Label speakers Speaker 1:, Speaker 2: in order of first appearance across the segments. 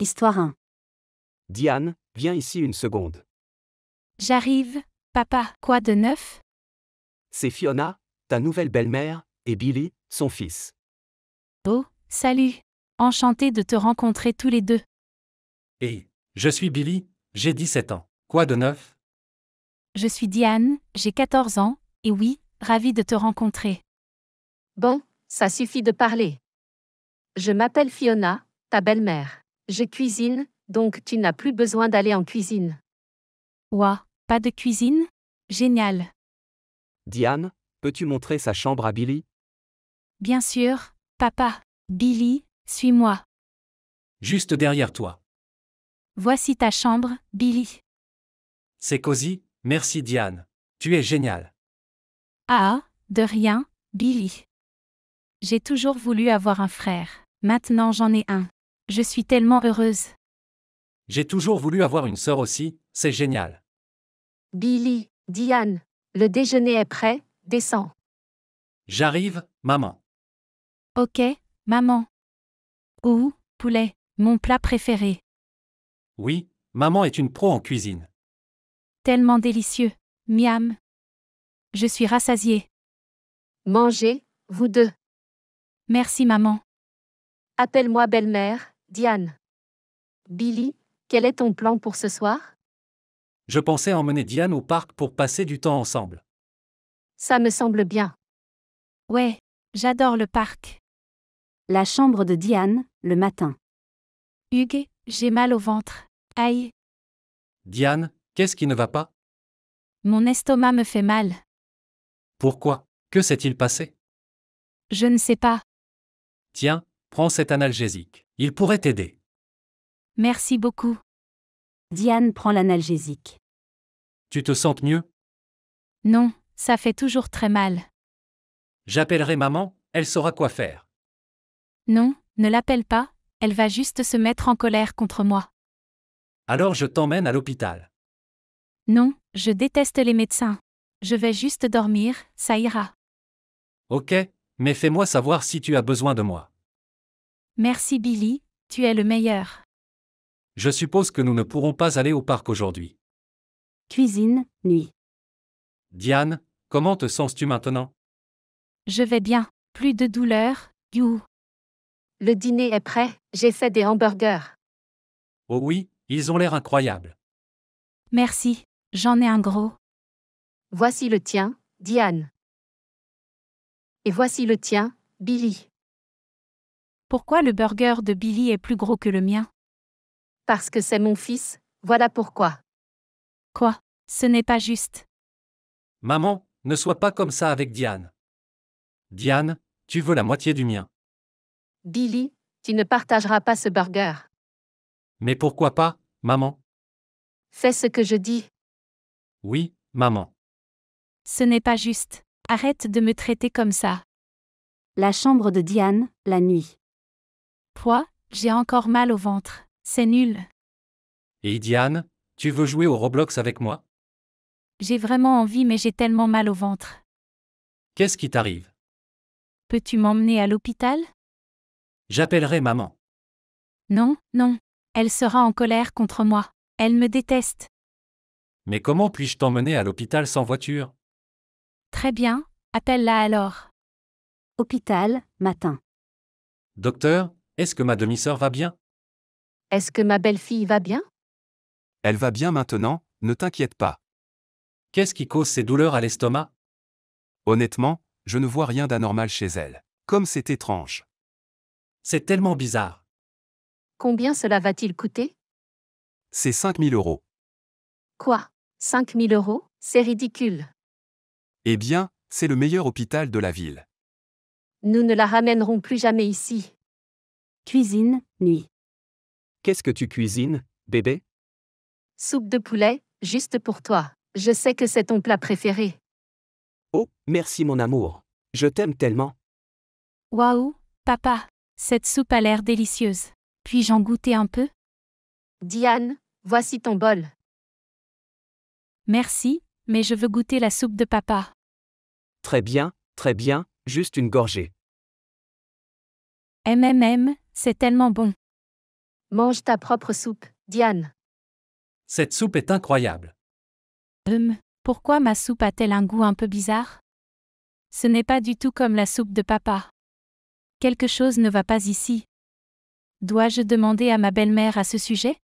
Speaker 1: Histoire 1.
Speaker 2: Diane, viens ici une seconde.
Speaker 1: J'arrive, papa, quoi de neuf
Speaker 2: C'est Fiona, ta nouvelle belle-mère, et Billy, son fils.
Speaker 1: Oh, salut. Enchanté de te rencontrer tous les deux.
Speaker 2: Et, je suis Billy, j'ai 17 ans. Quoi de neuf
Speaker 1: Je suis Diane, j'ai 14 ans, et oui, ravie de te rencontrer. Bon, ça suffit de parler. Je m'appelle Fiona, ta belle-mère. Je cuisine, donc tu n'as plus besoin d'aller en cuisine. Ouah, pas de cuisine Génial.
Speaker 2: Diane, peux-tu montrer sa chambre à Billy
Speaker 1: Bien sûr, papa. Billy, suis-moi.
Speaker 2: Juste derrière toi.
Speaker 1: Voici ta chambre, Billy.
Speaker 2: C'est cosy, merci Diane. Tu es génial.
Speaker 1: Ah, de rien, Billy. J'ai toujours voulu avoir un frère. Maintenant j'en ai un. Je suis tellement heureuse.
Speaker 2: J'ai toujours voulu avoir une sœur aussi, c'est génial.
Speaker 1: Billy, Diane, le déjeuner est prêt, descends.
Speaker 2: J'arrive, maman.
Speaker 1: Ok, maman. Ou, poulet, mon plat préféré.
Speaker 2: Oui, maman est une pro en cuisine.
Speaker 1: Tellement délicieux, miam. Je suis rassasiée. Mangez, vous deux. Merci maman. Appelle-moi belle-mère, Diane. Billy, quel est ton plan pour ce soir
Speaker 2: Je pensais emmener Diane au parc pour passer du temps ensemble.
Speaker 1: Ça me semble bien. Ouais, j'adore le parc. La chambre de Diane, le matin. Hugues, j'ai mal au ventre. Aïe.
Speaker 2: Diane, qu'est-ce qui ne va pas
Speaker 1: Mon estomac me fait mal.
Speaker 2: Pourquoi Que s'est-il passé
Speaker 1: Je ne sais pas.
Speaker 2: Tiens, prends cet analgésique. Il pourrait t'aider.
Speaker 1: Merci beaucoup. Diane prend l'analgésique.
Speaker 2: Tu te sens mieux
Speaker 1: Non, ça fait toujours très mal.
Speaker 2: J'appellerai maman, elle saura quoi faire.
Speaker 1: Non, ne l'appelle pas, elle va juste se mettre en colère contre moi.
Speaker 2: Alors je t'emmène à l'hôpital.
Speaker 1: Non, je déteste les médecins. Je vais juste dormir, ça ira.
Speaker 2: Ok, mais fais-moi savoir si tu as besoin de moi.
Speaker 1: Merci Billy, tu es le meilleur.
Speaker 2: Je suppose que nous ne pourrons pas aller au parc aujourd'hui.
Speaker 1: Cuisine, nuit.
Speaker 2: Diane, comment te sens-tu maintenant
Speaker 1: Je vais bien, plus de douleur, you. Le dîner est prêt, j'ai fait des hamburgers.
Speaker 2: Oh oui, ils ont l'air incroyables.
Speaker 1: Merci, j'en ai un gros. Voici le tien, Diane. Et voici le tien, Billy. Pourquoi le burger de Billy est plus gros que le mien Parce que c'est mon fils, voilà pourquoi. Quoi Ce n'est pas juste.
Speaker 2: Maman, ne sois pas comme ça avec Diane. Diane, tu veux la moitié du mien.
Speaker 1: Billy, tu ne partageras pas ce burger.
Speaker 2: Mais pourquoi pas, maman
Speaker 1: Fais ce que je dis.
Speaker 2: Oui, maman.
Speaker 1: Ce n'est pas juste. Arrête de me traiter comme ça. La chambre de Diane, la nuit. Toi, j'ai encore mal au ventre, c'est nul.
Speaker 2: Et Diane, tu veux jouer au Roblox avec moi
Speaker 1: J'ai vraiment envie mais j'ai tellement mal au ventre.
Speaker 2: Qu'est-ce qui t'arrive
Speaker 1: Peux-tu m'emmener à l'hôpital
Speaker 2: J'appellerai maman.
Speaker 1: Non, non. Elle sera en colère contre moi. Elle me déteste.
Speaker 2: Mais comment puis-je t'emmener à l'hôpital sans voiture
Speaker 1: Très bien, appelle-la alors. Hôpital, matin.
Speaker 2: Docteur, est-ce que ma demi-sœur va bien
Speaker 1: Est-ce que ma belle-fille va bien
Speaker 2: Elle va bien maintenant, ne t'inquiète pas. Qu'est-ce qui cause ces douleurs à l'estomac Honnêtement, je ne vois rien d'anormal chez elle. Comme c'est étrange. C'est tellement bizarre.
Speaker 1: Combien cela va-t-il coûter
Speaker 2: C'est 5000 euros.
Speaker 1: Quoi 5000 euros C'est ridicule.
Speaker 2: Eh bien, c'est le meilleur hôpital de la ville.
Speaker 1: Nous ne la ramènerons plus jamais ici. Cuisine, nuit. Qu'est-ce
Speaker 2: que tu cuisines, bébé
Speaker 1: Soupe de poulet, juste pour toi. Je sais que c'est ton plat préféré.
Speaker 2: Oh, merci mon amour. Je t'aime tellement.
Speaker 1: Waouh, papa, cette soupe a l'air délicieuse. Puis-je en goûter un peu Diane, voici ton bol. Merci, mais je veux goûter la soupe de papa.
Speaker 2: Très bien, très bien, juste une gorgée.
Speaker 1: MMM, c'est tellement bon. Mange ta propre soupe, Diane.
Speaker 2: Cette soupe est incroyable.
Speaker 1: Hum, pourquoi ma soupe a-t-elle un goût un peu bizarre Ce n'est pas du tout comme la soupe de papa. Quelque chose ne va pas ici. Dois-je demander à ma belle-mère à ce sujet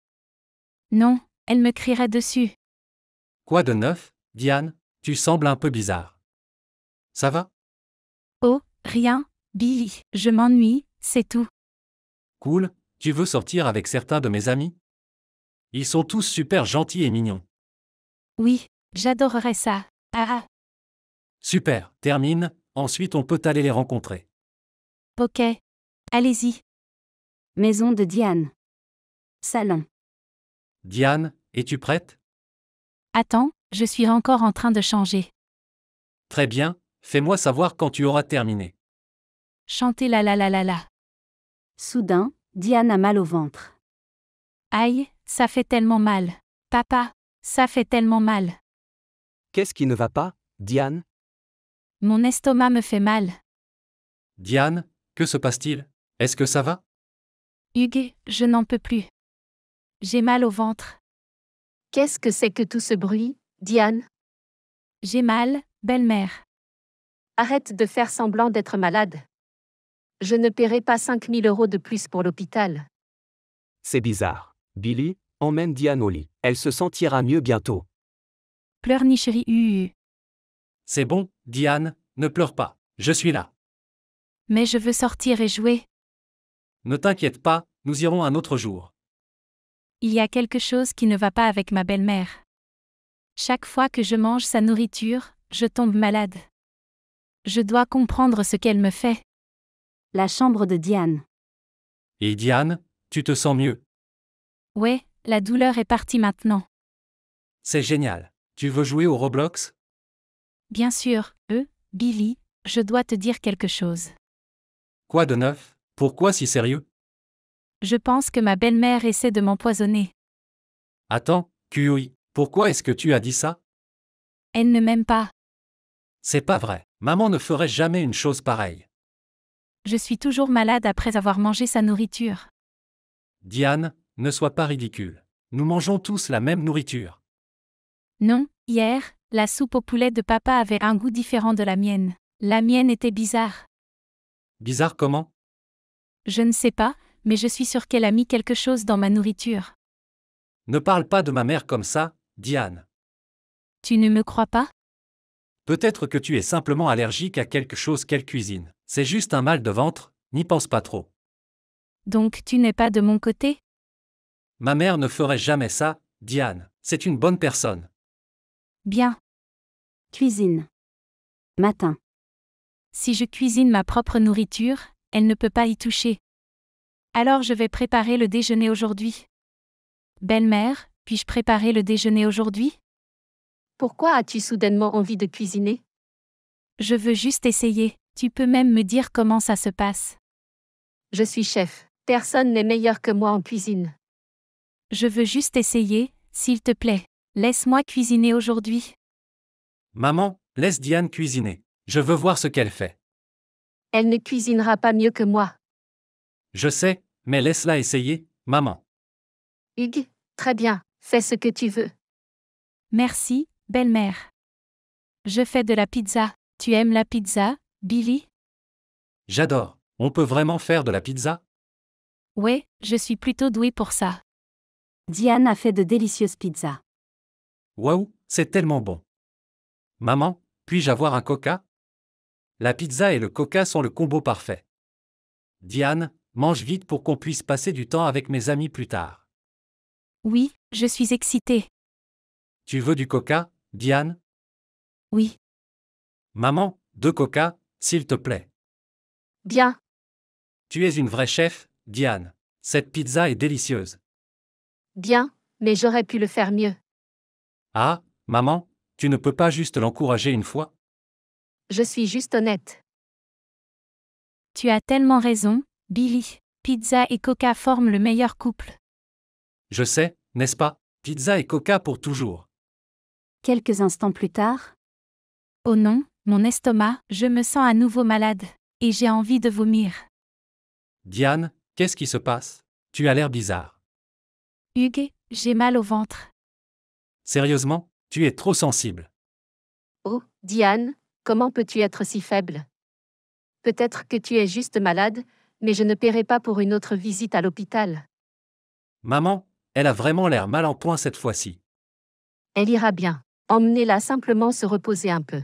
Speaker 1: Non, elle me crierait dessus.
Speaker 2: Quoi de neuf, Diane Tu sembles un peu bizarre. Ça va
Speaker 1: Oh, rien, Billy, je m'ennuie, c'est tout.
Speaker 2: Cool, tu veux sortir avec certains de mes amis Ils sont tous super gentils et mignons.
Speaker 1: Oui, j'adorerais ça. Ah, ah.
Speaker 2: Super, termine, ensuite on peut aller les rencontrer.
Speaker 1: Ok. Allez-y. Maison de Diane. Salon.
Speaker 2: Diane, es-tu prête
Speaker 1: Attends, je suis encore en train de changer.
Speaker 2: Très bien, fais-moi savoir quand tu auras terminé.
Speaker 1: Chantez la la la la la. Soudain, Diane a mal au ventre. Aïe, ça fait tellement mal. Papa, ça fait tellement mal.
Speaker 2: Qu'est-ce qui ne va pas, Diane
Speaker 1: Mon estomac me fait mal.
Speaker 2: Diane, que se passe-t-il Est-ce que ça va
Speaker 1: Hugues, je n'en peux plus. J'ai mal au ventre. Qu'est-ce que c'est que tout ce bruit, Diane J'ai mal, belle-mère. Arrête de faire semblant d'être malade. Je ne paierai pas 5000 euros de plus pour l'hôpital.
Speaker 2: C'est bizarre. Billy, emmène Diane au lit. Elle se sentira mieux bientôt.
Speaker 1: Pleure ni chérie.
Speaker 2: C'est bon, Diane, ne pleure pas. Je suis là.
Speaker 1: Mais je veux sortir et jouer.
Speaker 2: Ne t'inquiète pas, nous irons un autre jour.
Speaker 1: Il y a quelque chose qui ne va pas avec ma belle-mère. Chaque fois que je mange sa nourriture, je tombe malade. Je dois comprendre ce qu'elle me fait. La chambre de Diane.
Speaker 2: Et Diane, tu te sens mieux
Speaker 1: Ouais, la douleur est partie maintenant.
Speaker 2: C'est génial. Tu veux jouer au
Speaker 1: Roblox Bien sûr, euh, Billy, je dois te dire quelque chose.
Speaker 2: Quoi de neuf Pourquoi si sérieux
Speaker 1: Je pense que ma belle-mère essaie de m'empoisonner.
Speaker 2: Attends, Kui, pourquoi est-ce que tu as dit ça
Speaker 1: Elle ne m'aime pas.
Speaker 2: C'est pas vrai. Maman ne ferait jamais une chose pareille.
Speaker 1: Je suis toujours malade après avoir mangé sa nourriture.
Speaker 2: Diane, ne sois pas ridicule. Nous mangeons tous la même nourriture.
Speaker 1: Non, hier, la soupe au poulet de papa avait un goût différent de la mienne. La mienne était bizarre.
Speaker 2: Bizarre comment
Speaker 1: Je ne sais pas, mais je suis sûre qu'elle a mis quelque chose dans ma nourriture.
Speaker 2: Ne parle pas de ma mère comme ça, Diane.
Speaker 1: Tu ne me crois pas
Speaker 2: Peut-être que tu es simplement allergique à quelque chose qu'elle cuisine. C'est juste un mal de ventre, n'y pense pas trop.
Speaker 1: Donc tu n'es pas de mon côté
Speaker 2: Ma mère ne ferait jamais ça, Diane. C'est une bonne personne.
Speaker 1: Bien. Cuisine. Matin. Si je cuisine ma propre nourriture, elle ne peut pas y toucher. Alors je vais préparer le déjeuner aujourd'hui. Belle-mère, puis-je préparer le déjeuner aujourd'hui pourquoi as-tu soudainement envie de cuisiner Je veux juste essayer. Tu peux même me dire comment ça se passe. Je suis chef. Personne n'est meilleur que moi en cuisine. Je veux juste essayer, s'il te plaît. Laisse-moi cuisiner aujourd'hui.
Speaker 2: Maman, laisse Diane cuisiner. Je veux voir ce qu'elle fait.
Speaker 1: Elle ne cuisinera pas mieux que moi.
Speaker 2: Je sais, mais laisse-la essayer, maman.
Speaker 1: Hugues, très bien, fais ce que tu veux. Merci, Belle-mère. Je fais de la pizza. Tu aimes la pizza, Billy
Speaker 2: J'adore. On peut vraiment faire de la pizza
Speaker 1: Ouais, je suis plutôt douée pour ça. Diane a fait de délicieuses pizzas.
Speaker 2: Waouh, c'est tellement bon. Maman, puis-je avoir un coca La pizza et le coca sont le combo parfait. Diane, mange vite pour qu'on puisse passer du temps avec mes amis plus tard.
Speaker 1: Oui, je suis excitée.
Speaker 2: Tu veux du coca Diane Oui. Maman, deux coca, s'il te plaît. Bien. Tu es une vraie chef, Diane. Cette pizza est délicieuse.
Speaker 1: Bien, mais j'aurais pu le faire mieux.
Speaker 2: Ah, maman, tu ne peux pas juste l'encourager une fois
Speaker 1: Je suis juste honnête. Tu as tellement raison, Billy. Pizza et Coca forment le meilleur couple.
Speaker 2: Je sais, n'est-ce pas Pizza et Coca pour toujours.
Speaker 1: Quelques instants plus tard. Oh non, mon estomac, je me sens à nouveau malade, et j'ai envie de vomir.
Speaker 2: Diane, qu'est-ce qui se passe Tu as l'air bizarre.
Speaker 1: Hugues, j'ai mal au ventre.
Speaker 2: Sérieusement, tu es trop sensible.
Speaker 1: Oh, Diane, comment peux-tu être si faible Peut-être que tu es juste malade, mais je ne paierai pas pour une autre visite à l'hôpital.
Speaker 2: Maman, elle a vraiment l'air mal en point cette fois-ci.
Speaker 1: Elle ira bien. Emmenez-la simplement se reposer un peu.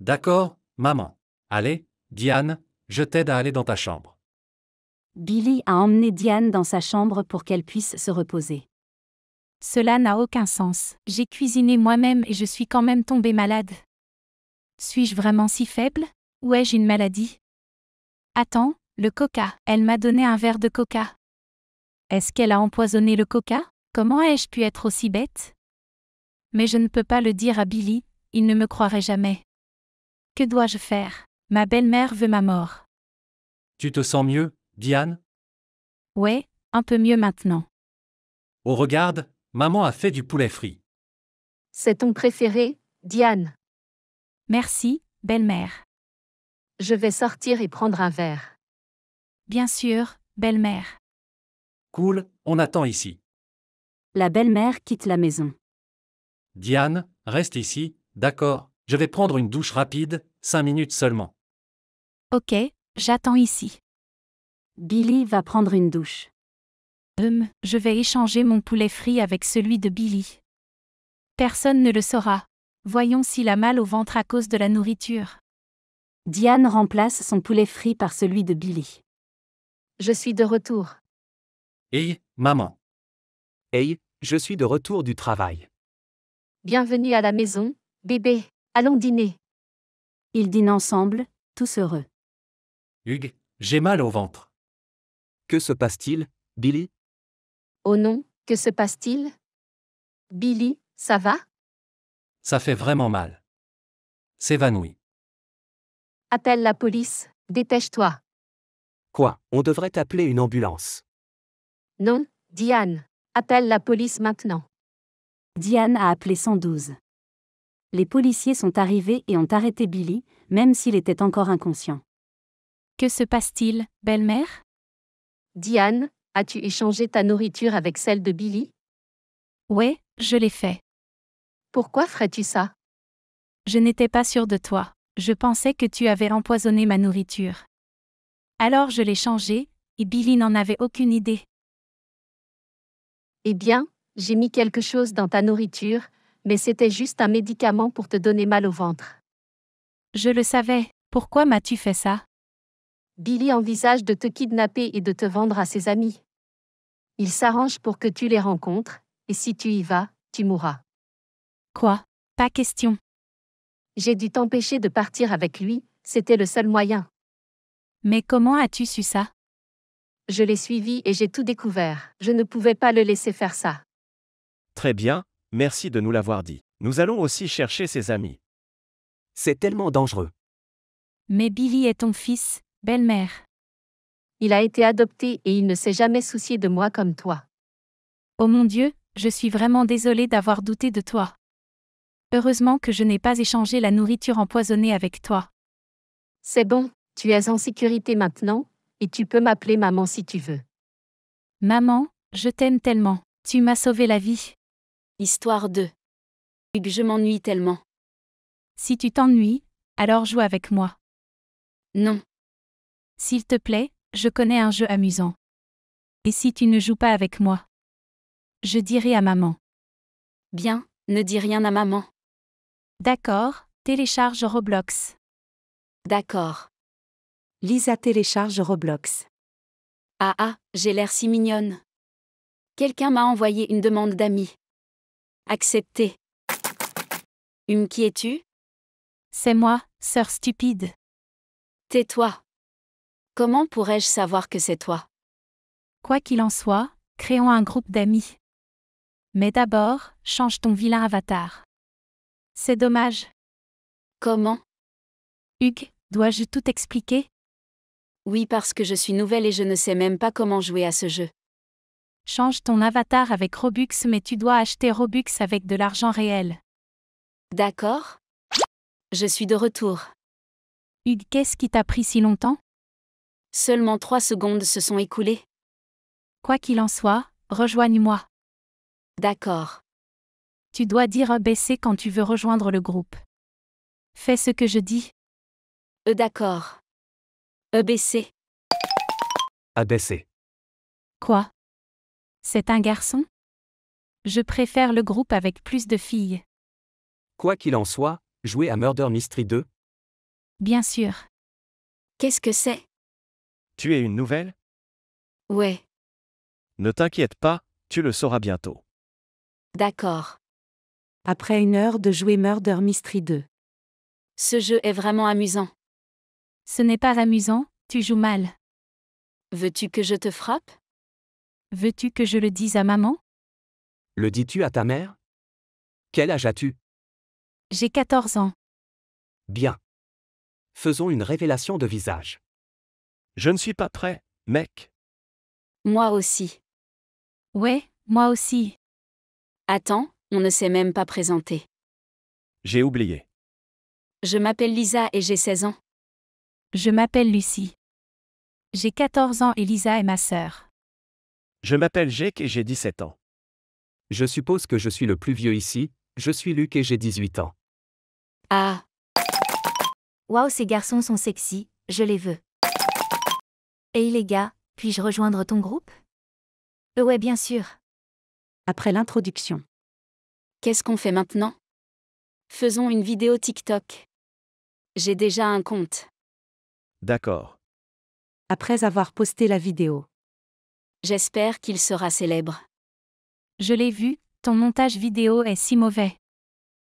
Speaker 2: D'accord, maman. Allez, Diane, je t'aide à aller dans ta chambre.
Speaker 1: Billy a emmené Diane dans sa chambre pour qu'elle puisse se reposer. Cela n'a aucun sens. J'ai cuisiné moi-même et je suis quand même tombée malade. Suis-je vraiment si faible Ou ai-je une maladie Attends, le coca. Elle m'a donné un verre de coca. Est-ce qu'elle a empoisonné le coca Comment ai-je pu être aussi bête mais je ne peux pas le dire à Billy, il ne me croirait jamais. Que dois-je faire Ma belle-mère veut ma mort.
Speaker 2: Tu te sens mieux, Diane
Speaker 1: Ouais, un peu mieux maintenant.
Speaker 2: Oh regarde, maman a fait du poulet frit.
Speaker 1: C'est ton préféré, Diane. Merci, belle-mère. Je vais sortir et prendre un verre. Bien sûr, belle-mère.
Speaker 2: Cool, on attend ici.
Speaker 1: La belle-mère quitte la maison.
Speaker 2: Diane, reste ici, d'accord, je vais prendre une douche rapide, cinq minutes seulement.
Speaker 1: Ok, j'attends ici. Billy va prendre une douche. Hum, je vais échanger mon poulet frit avec celui de Billy. Personne ne le saura. Voyons s'il a mal au ventre à cause de la nourriture. Diane remplace son poulet frit par celui de Billy. Je suis de retour.
Speaker 2: Hey, maman. Hey, je suis de retour du travail.
Speaker 1: Bienvenue à la maison, bébé, allons dîner. Ils dînent ensemble, tous heureux.
Speaker 2: Hugues, j'ai mal au ventre. Que se passe-t-il, Billy
Speaker 1: Oh non, que se passe-t-il Billy, ça va
Speaker 2: Ça fait vraiment mal. S'évanouit.
Speaker 1: Appelle la police, dépêche-toi.
Speaker 2: Quoi On devrait appeler une ambulance.
Speaker 1: Non, Diane, appelle la police maintenant. Diane a appelé 112. Les policiers sont arrivés et ont arrêté Billy, même s'il était encore inconscient. Que se passe-t-il, belle-mère Diane, as-tu échangé ta nourriture avec celle de Billy Ouais, je l'ai fait. Pourquoi ferais-tu ça Je n'étais pas sûre de toi. Je pensais que tu avais empoisonné ma nourriture. Alors je l'ai changée, et Billy n'en avait aucune idée. Eh bien, j'ai mis quelque chose dans ta nourriture, mais c'était juste un médicament pour te donner mal au ventre. Je le savais, pourquoi m'as-tu fait ça Billy envisage de te kidnapper et de te vendre à ses amis. Il s'arrange pour que tu les rencontres, et si tu y vas, tu mourras. Quoi Pas question. J'ai dû t'empêcher de partir avec lui, c'était le seul moyen. Mais comment as-tu su ça Je l'ai suivi et j'ai tout découvert. Je ne pouvais pas le laisser faire ça.
Speaker 2: Très bien, merci de nous l'avoir dit. Nous allons aussi chercher ses amis. C'est tellement dangereux.
Speaker 1: Mais Billy est ton fils, belle-mère. Il a été adopté et il ne s'est jamais soucié de moi comme toi. Oh mon Dieu, je suis vraiment désolée d'avoir douté de toi. Heureusement que je n'ai pas échangé la nourriture empoisonnée avec toi. C'est bon, tu es en sécurité maintenant, et tu peux m'appeler maman si tu veux. Maman, je t'aime tellement. Tu m'as sauvé la vie. Histoire 2. Je m'ennuie tellement. Si tu t'ennuies, alors joue avec moi. Non. S'il te plaît, je connais un jeu amusant. Et si tu ne joues pas avec moi Je dirai à maman. Bien, ne dis rien à maman. D'accord, télécharge Roblox. D'accord. Lisa télécharge Roblox. Ah ah, j'ai l'air si mignonne. Quelqu'un m'a envoyé une demande d'amis. « Accepté. Hum, qui es-tu C'est moi, sœur stupide. Tais-toi. Comment pourrais-je savoir que c'est toi Quoi qu'il en soit, créons un groupe d'amis. Mais d'abord, change ton vilain avatar. C'est dommage. Comment Hugues, dois-je tout expliquer Oui, parce que je suis nouvelle et je ne sais même pas comment jouer à ce jeu. Change ton avatar avec Robux mais tu dois acheter Robux avec de l'argent réel. D'accord Je suis de retour. Hugues, qu'est-ce qui t'a pris si longtemps Seulement trois secondes se sont écoulées. Quoi qu'il en soit, rejoigne-moi. D'accord. Tu dois dire EBC quand tu veux rejoindre le groupe. Fais ce que je dis. E d'accord. EBC. ABC. Quoi c'est un garçon Je préfère le groupe avec plus de filles.
Speaker 2: Quoi qu'il en soit, jouer à Murder Mystery 2
Speaker 1: Bien sûr. Qu'est-ce que c'est
Speaker 2: Tu es une nouvelle Ouais, Ne t'inquiète pas, tu le sauras bientôt.
Speaker 1: d'accord. Après une heure de jouer Murder Mystery 2, Ce jeu est vraiment amusant. Ce n'est pas amusant, tu joues mal. Veux-tu que je te frappe Veux-tu que je le dise à maman
Speaker 2: Le dis-tu à ta mère Quel âge as-tu
Speaker 1: J'ai 14 ans.
Speaker 2: Bien. Faisons une révélation de visage. Je ne suis pas prêt, mec.
Speaker 1: Moi aussi. Ouais, moi aussi. Attends, on ne s'est même pas présenté.
Speaker 2: J'ai oublié.
Speaker 1: Je m'appelle Lisa et j'ai 16 ans. Je m'appelle Lucie. J'ai 14 ans et Lisa est ma sœur.
Speaker 2: Je m'appelle Jake et j'ai 17 ans. Je suppose que je suis le plus vieux ici, je suis Luc et j'ai 18 ans.
Speaker 1: Ah Waouh, ces garçons sont sexy, je les veux. Hey les gars, puis-je rejoindre ton groupe euh, Ouais, bien sûr. Après l'introduction. Qu'est-ce qu'on fait maintenant Faisons une vidéo TikTok. J'ai déjà un compte. D'accord. Après avoir posté la vidéo. J'espère qu'il sera célèbre. Je l'ai vu, ton montage vidéo est si mauvais.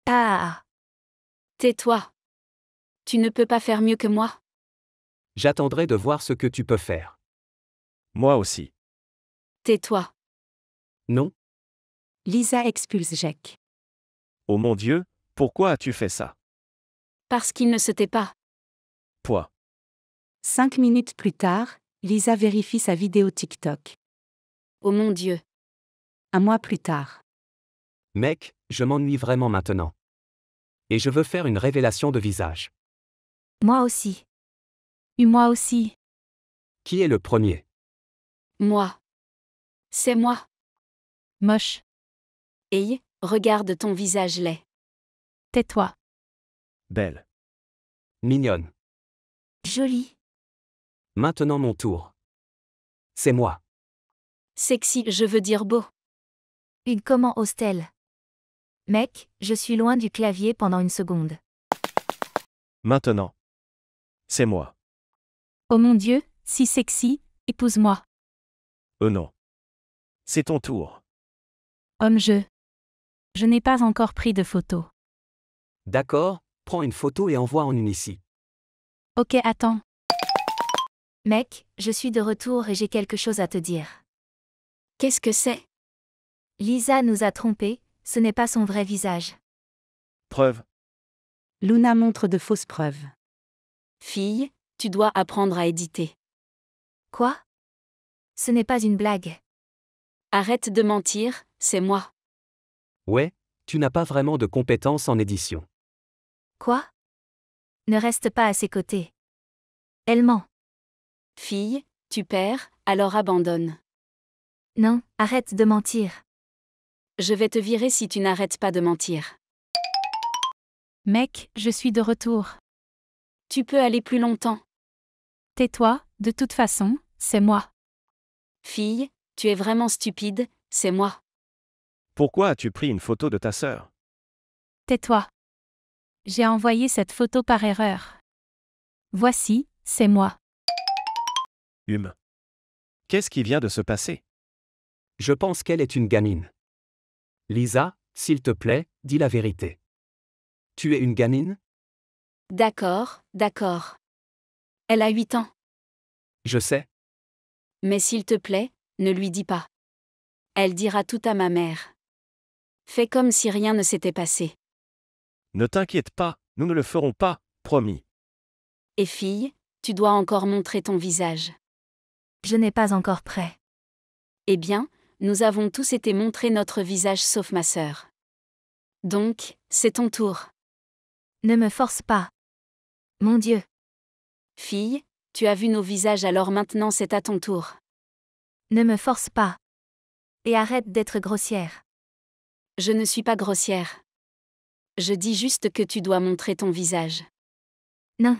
Speaker 1: Ah Tais-toi. Tu ne peux pas faire mieux que moi.
Speaker 2: J'attendrai de voir ce que tu peux faire. Moi aussi. Tais-toi. Non.
Speaker 1: Lisa expulse Jack.
Speaker 2: Oh mon Dieu, pourquoi as-tu fait ça
Speaker 1: Parce qu'il ne se tait pas. Pois. Cinq minutes plus tard, Lisa vérifie sa vidéo TikTok. Oh mon Dieu. Un mois plus tard.
Speaker 2: Mec, je m'ennuie vraiment maintenant. Et je veux faire une révélation de visage.
Speaker 1: Moi aussi. Et moi aussi.
Speaker 2: Qui est le premier
Speaker 1: Moi. C'est moi. Moche. Hey, regarde ton visage laid. Tais-toi.
Speaker 2: Belle. Mignonne. Jolie. Maintenant mon tour. C'est moi.
Speaker 1: Sexy, je veux dire beau. Une comment ose Mec, je suis loin du clavier pendant une seconde.
Speaker 2: Maintenant. C'est moi.
Speaker 1: Oh mon Dieu, si sexy, épouse-moi.
Speaker 2: Oh non. C'est ton tour.
Speaker 1: Homme je. Je n'ai pas encore pris de photo.
Speaker 2: D'accord, prends une photo et envoie en une ici.
Speaker 1: Ok, attends. Mec, je suis de retour et j'ai quelque chose à te dire. Qu'est-ce que c'est Lisa nous a trompés, ce n'est pas son vrai visage. Preuve. Luna montre de fausses preuves. Fille, tu dois apprendre à éditer. Quoi Ce n'est pas une blague. Arrête de mentir, c'est moi.
Speaker 2: Ouais, tu n'as pas vraiment de compétences en édition.
Speaker 1: Quoi Ne reste pas à ses côtés. Elle ment. Fille, tu perds, alors abandonne. Non, arrête de mentir. Je vais te virer si tu n'arrêtes pas de mentir. Mec, je suis de retour. Tu peux aller plus longtemps. Tais-toi, de toute façon, c'est moi. Fille, tu es vraiment stupide, c'est moi.
Speaker 2: Pourquoi as-tu pris une photo de ta sœur
Speaker 1: Tais-toi. J'ai envoyé cette photo par erreur. Voici, c'est moi.
Speaker 2: Hume. Qu'est-ce qui vient de se passer Je pense qu'elle est une gamine. Lisa, s'il te plaît, dis la vérité. Tu es une gamine
Speaker 1: D'accord, d'accord. Elle a 8 ans. Je sais. Mais s'il te plaît, ne lui dis pas. Elle dira tout à ma mère. Fais comme si rien ne s'était passé.
Speaker 2: Ne t'inquiète pas, nous ne le ferons pas, promis.
Speaker 1: Et fille, tu dois encore montrer ton visage je n'ai pas encore prêt. Eh bien, nous avons tous été montrés notre visage sauf ma sœur. Donc, c'est ton tour. Ne me force pas. Mon Dieu. Fille, tu as vu nos visages alors maintenant c'est à ton tour. Ne me force pas. Et arrête d'être grossière. Je ne suis pas grossière. Je dis juste que tu dois montrer ton visage. Non.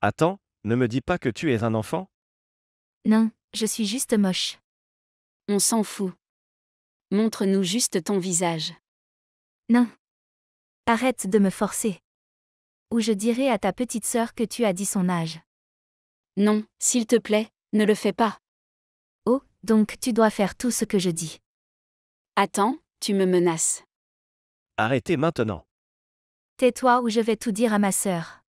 Speaker 2: Attends, ne me dis pas que tu es un enfant
Speaker 1: non, je suis juste moche. On s'en fout. Montre-nous juste ton visage. Non. Arrête de me forcer. Ou je dirai à ta petite sœur que tu as dit son âge. Non, s'il te plaît, ne le fais pas. Oh, donc tu dois faire tout ce que je dis. Attends, tu me menaces.
Speaker 2: Arrêtez maintenant.
Speaker 1: Tais-toi ou je vais tout dire à ma sœur.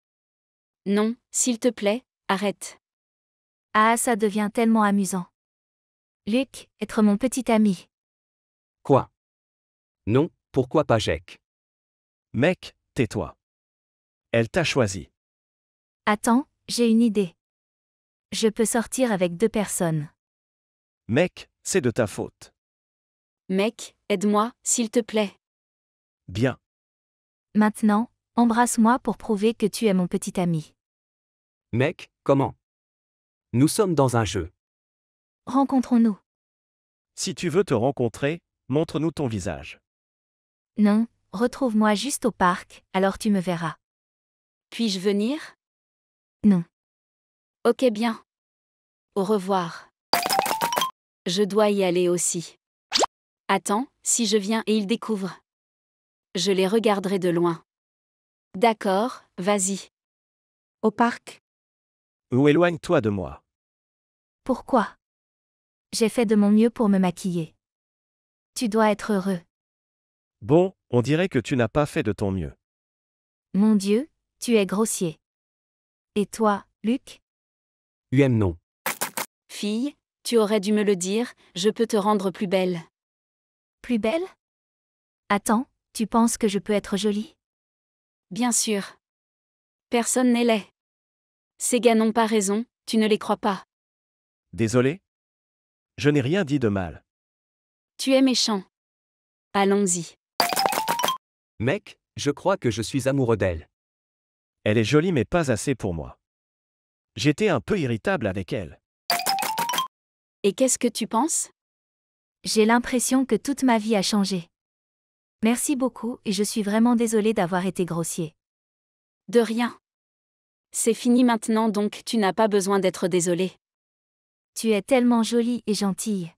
Speaker 1: Non, s'il te plaît, arrête. Ah, ça devient tellement amusant. Luc, être mon petit ami.
Speaker 2: Quoi Non, pourquoi pas Jack Mec, tais-toi. Elle t'a choisi.
Speaker 1: Attends, j'ai une idée. Je peux sortir avec deux personnes.
Speaker 2: Mec, c'est de ta faute.
Speaker 1: Mec, aide-moi, s'il te plaît. Bien. Maintenant, embrasse-moi pour prouver que tu es mon petit ami.
Speaker 2: Mec, comment nous sommes dans un jeu.
Speaker 1: Rencontrons-nous.
Speaker 2: Si tu veux te rencontrer, montre-nous ton visage.
Speaker 1: Non, retrouve-moi juste au parc, alors tu me verras. Puis-je venir Non. Ok bien. Au revoir. Je dois y aller aussi. Attends, si je viens et ils découvrent. Je les regarderai de loin. D'accord, vas-y. Au parc.
Speaker 2: Ou éloigne-toi de moi.
Speaker 1: Pourquoi J'ai fait de mon mieux pour me maquiller. Tu dois être heureux.
Speaker 2: Bon, on dirait que tu n'as pas fait de ton mieux.
Speaker 1: Mon Dieu, tu es grossier. Et toi, Luc UM non. Fille, tu aurais dû me le dire, je peux te rendre plus belle. Plus belle Attends, tu penses que je peux être jolie Bien sûr. Personne n'est laid. Ces gars n'ont pas raison, tu ne les crois pas.
Speaker 2: Désolé Je n'ai rien dit de mal.
Speaker 1: Tu es méchant. Allons-y.
Speaker 2: Mec, je crois que je suis amoureux d'elle. Elle est jolie mais pas assez pour moi. J'étais un peu irritable avec elle.
Speaker 1: Et qu'est-ce que tu penses J'ai l'impression que toute ma vie a changé. Merci beaucoup et je suis vraiment désolé d'avoir été grossier. De rien. C'est fini maintenant donc tu n'as pas besoin d'être désolé. Tu es tellement jolie et gentille.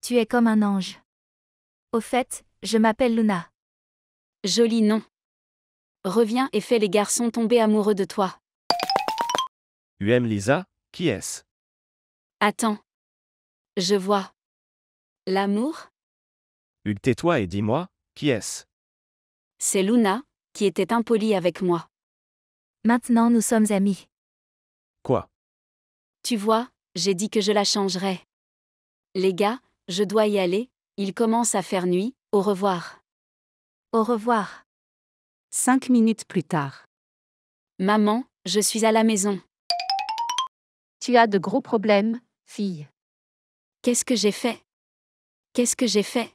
Speaker 1: Tu es comme un ange. Au fait, je m'appelle Luna. Joli nom. Reviens et fais les garçons tomber amoureux de toi.
Speaker 2: UM Lisa, qui est-ce
Speaker 1: Attends. Je vois. L'amour
Speaker 2: Hugues, tais-toi et dis-moi, qui est-ce
Speaker 1: C'est Luna, qui était impolie avec moi. Maintenant nous sommes amis. Quoi Tu vois, j'ai dit que je la changerais. Les gars, je dois y aller, il commence à faire nuit, au revoir. Au revoir. Cinq minutes plus tard. Maman, je suis à la maison. Tu as de gros problèmes, fille. Qu'est-ce que j'ai fait Qu'est-ce que j'ai fait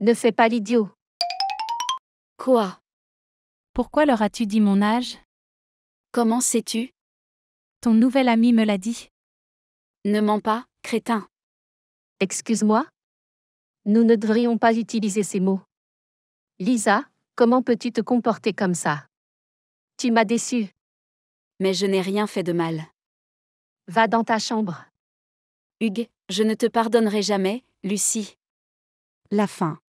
Speaker 1: Ne fais pas l'idiot. Quoi Pourquoi leur as-tu dit mon âge Comment sais-tu Ton nouvel ami me l'a dit. Ne mens pas, crétin. Excuse-moi Nous ne devrions pas utiliser ces mots. Lisa, comment peux-tu te comporter comme ça Tu m'as déçu. Mais je n'ai rien fait de mal. Va dans ta chambre. Hugues, je ne te pardonnerai jamais, Lucie. La fin.